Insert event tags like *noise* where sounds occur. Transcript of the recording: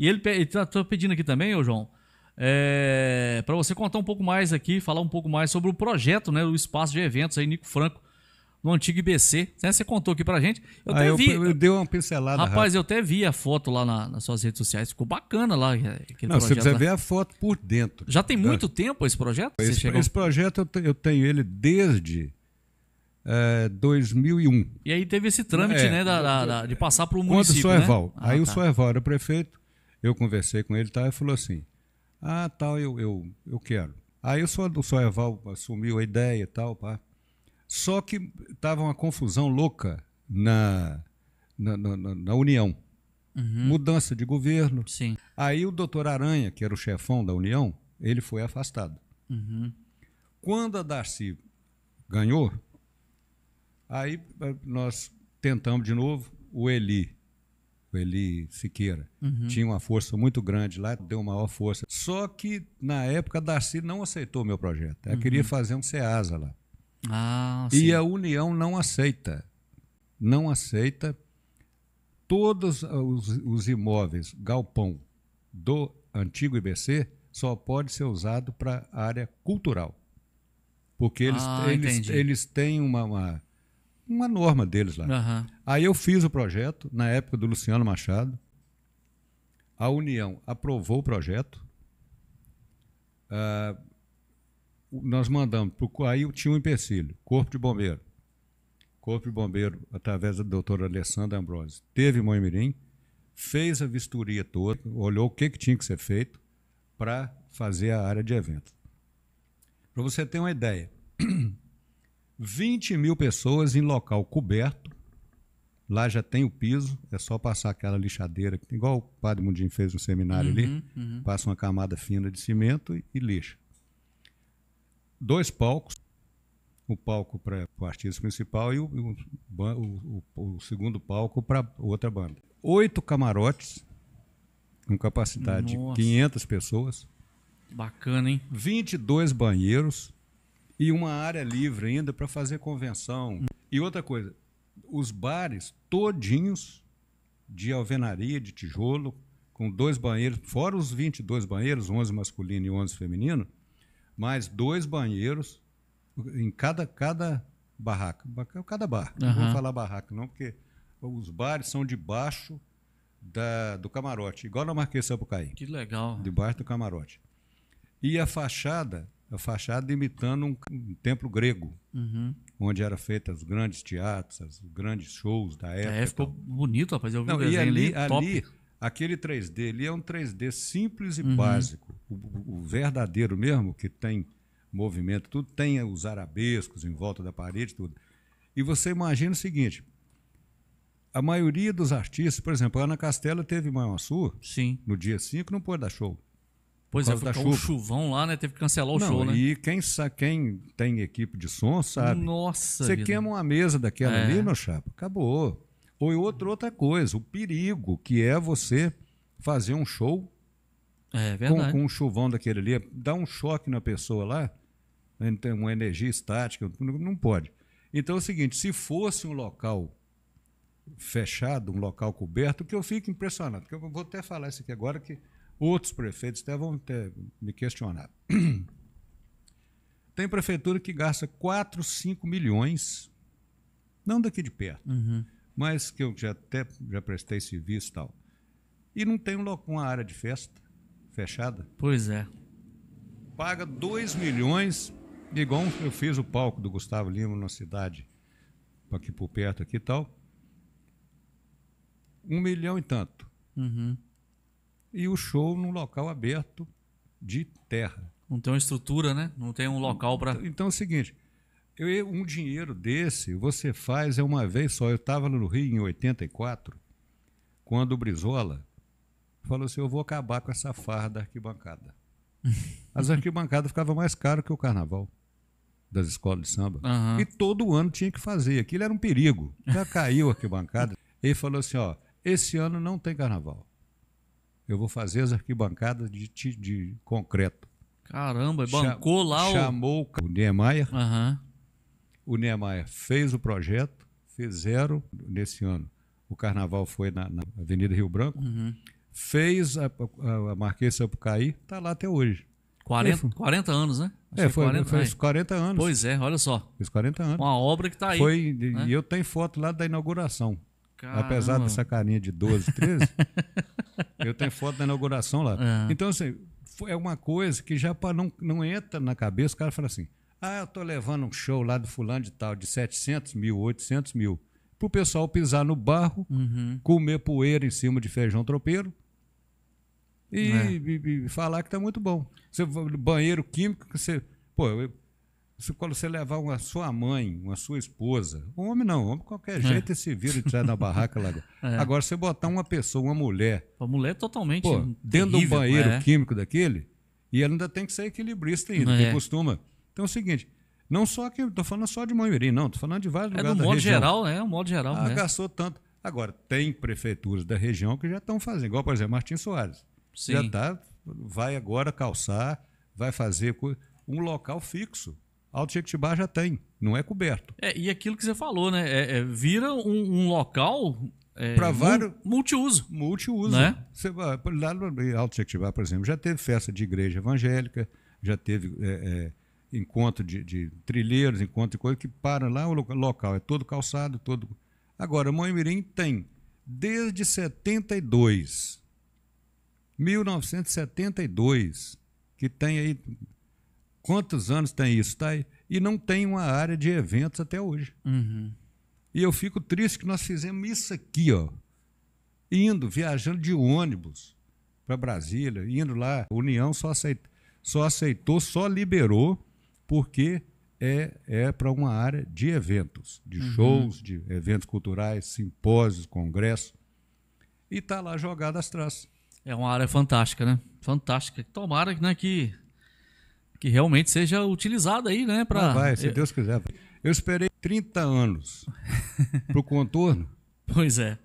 E ele está tá pedindo aqui também, ô João, é, para você contar um pouco mais aqui, falar um pouco mais sobre o projeto, né? O espaço de eventos aí, Nico Franco, no antigo IBC. Né? você contou aqui a gente. Eu ah, eu, vi. Eu, eu dei uma pincelada. Rapaz, rápido. eu até vi a foto lá na, nas suas redes sociais. Ficou bacana lá. É, Não, você precisa ver a foto por dentro. Já tem muito ah. tempo esse projeto? Esse, esse projeto eu tenho ele desde é, 2001. E aí teve esse trâmite, é, né, da, da, da, de passar para o município, Quando é né? ah, o Soerval. Né? Aí ah, tá. É o Soerval era prefeito, eu conversei com ele e ele falou assim: Ah, tal, eu, eu, eu quero. Aí o senhor, Eval assumiu a ideia e tal, pá. Só que estava uma confusão louca na, na, na, na União. Uhum. Mudança de governo. Sim. Aí o doutor Aranha, que era o chefão da União, ele foi afastado. Uhum. Quando a Darcy ganhou, aí eh, nós tentamos de novo, o Eli o Eli Siqueira. Uhum. Tinha uma força muito grande lá, deu maior força. Só que, na época, a Darcy não aceitou o meu projeto. Ela uhum. queria fazer um CEASA lá. Ah, e a União não aceita. Não aceita todos os, os imóveis, galpão do antigo IBC, só pode ser usado para área cultural. Porque eles, ah, eles, eles têm uma, uma uma norma deles lá. Uhum. Aí eu fiz o projeto, na época do Luciano Machado. A União aprovou o projeto. Uh, nós mandamos pro, aí tinha um empecilho, Corpo de Bombeiro. Corpo de Bombeiro, através da doutora Alessandra Ambrose, teve Moimirim, fez a vistoria toda, olhou o que, que tinha que ser feito para fazer a área de evento. Para você ter uma ideia, 20 mil pessoas em local coberto. Lá já tem o piso, é só passar aquela lixadeira, igual o Padre Mundinho fez no seminário uhum, ali. Uhum. Passa uma camada fina de cimento e, e lixa. Dois palcos, o palco para o artista principal e o, o, o, o segundo palco para outra banda. Oito camarotes, com capacidade Nossa. de 500 pessoas. Bacana, hein? 22 banheiros, e uma área livre ainda para fazer convenção. Hum. E outra coisa, os bares todinhos de alvenaria, de tijolo, com dois banheiros, fora os 22 banheiros, 11 masculino e 11 feminino, mais dois banheiros em cada, cada barraca, cada bar. Uhum. Não vou falar barraca não, porque os bares são debaixo da, do camarote, igual na Marquês Sapucaí. Que legal. Debaixo do camarote. E a fachada a fachada imitando um, um templo grego, uhum. onde eram feitas os grandes teatros, os grandes shows da é, época. É, ficou bonito, rapaz. Eu vi Não, o desenho ali, ali, top. ali, aquele 3D ali é um 3D simples e uhum. básico. O, o, verdadeiro mesmo, que tem movimento, tudo tem os arabescos em volta da parede, tudo. E você imagina o seguinte: a maioria dos artistas, por exemplo, a Ana Castela teve Maior Sul Sim. no dia 5, não pôde dar show. Pois é, com um chuvão lá, né? Teve que cancelar o Não, show, né? E quem, quem tem equipe de som sabe. Nossa, Você vida. queima uma mesa daquela é. ali, meu chapa, acabou. Ou outra, outra coisa, o perigo que é você fazer um show é, com, com um chuvão daquele ali. Dá um choque na pessoa lá, né, tem uma energia estática, não pode. Então é o seguinte, se fosse um local fechado, um local coberto, que eu fico impressionado, porque eu vou até falar isso aqui agora, que Outros prefeitos até vão ter me questionado. *clears throat* Tem prefeitura que gasta 4, 5 milhões, não daqui de perto, uhum. mas que eu já até já prestei serviço e tal. E não tem uma área de festa fechada. Pois é. Paga 2 milhões, igual eu fiz o palco do Gustavo Lima na cidade, aqui por perto aqui e tal. Um milhão e tanto. Uhum e o show num local aberto de terra. Não tem uma estrutura, né? Não tem um local para. Então, então, é o seguinte: eu, um dinheiro desse você faz é uma vez só. Eu estava no Rio em 84, quando o Brizola falou assim: eu vou acabar com essa farda arquibancada. *laughs* As arquibancadas ficavam mais caras que o carnaval das escolas de samba. Uhum. E todo ano tinha que fazer. Aquilo era um perigo. Já caiu a arquibancada. *laughs* Ele falou assim: ó, esse ano não tem carnaval eu vou fazer as arquibancadas de, de concreto. Caramba, bancou Cham, lá o... Chamou o Niemeyer. Uhum. O Niemeyer fez o projeto, fizeram nesse ano. O carnaval foi na, na Avenida Rio Branco. Uhum. Fez a, a, a Marquês Sapucaí, está lá até hoje. 40, 40 anos, né? Achei é, foi, 40, fez 40 anos. Pois é, olha só. Fez 40 anos. Uma obra que está aí. Foi, né? E eu tenho foto lá da inauguração. Caramba. Apesar dessa carinha de 12, 13, *laughs* Eu tenho foto da inauguração lá. *laughs* É. Então, assim, é uma coisa que já não, não entra na cabeça. O cara fala assim: ah, eu tô levando um show lá do fulano de tal, de 700 mil, 800 mil. pro pessoal pisar no barro, uhum. comer poeira em cima de feijão tropeiro e, é. e, e falar que tá muito bom. Você banheiro químico, você. Pô, eu, se você levar uma sua mãe, uma sua esposa, um homem não, um homem qualquer é. jeito esse vírus e sai da barraca lá. *laughs* É. Agora, você botar uma pessoa, uma mulher. Uma mulher totalmente. Pô, dentro do banheiro é. químico daquele, e ela ainda tem que ser equilibrista ainda, que é. costuma. Então é o seguinte. Não só que estou falando só de Manhurim, não, estou falando de vários é lugares. Do modo região. geral, é, o modo geral. Ah, gastou tanto. Agora, tem prefeituras da região que já estão fazendo, igual, por exemplo, Martins Soares. Sim. Já está, vai agora calçar, vai fazer um local fixo. Alto Jequitibá já tem, não é coberto. É, e aquilo que você falou, né? É, é, vira um, um local é, para vários multiuso multiuso né? você vai lá no Alto Jequitibá por exemplo já teve festa de igreja evangélica já teve é, é, encontro de, de, trilheiros encontro de coisa que para lá o local é todo calçado todo agora Moimirim tem desde 72 1972 que tem aí Quantos anos tem isso? Tá aí. E não tem uma área de eventos até hoje. Uhum. E eu fico triste que nós fizemos isso aqui, ó. Indo, viajando de ônibus para Brasília, indo lá. A União só aceitou, só, aceitou, só liberou, porque é, é para uma área de eventos, de uhum. shows, de eventos culturais, simpósios, congressos. E tá lá jogada as traças. É uma área fantástica, né? Fantástica. Tomara né, que que realmente seja utilizada aí, né? Pra... Ah, vai, se Deus quiser. Eu esperei 30 anos para o contorno. *laughs* Pois é.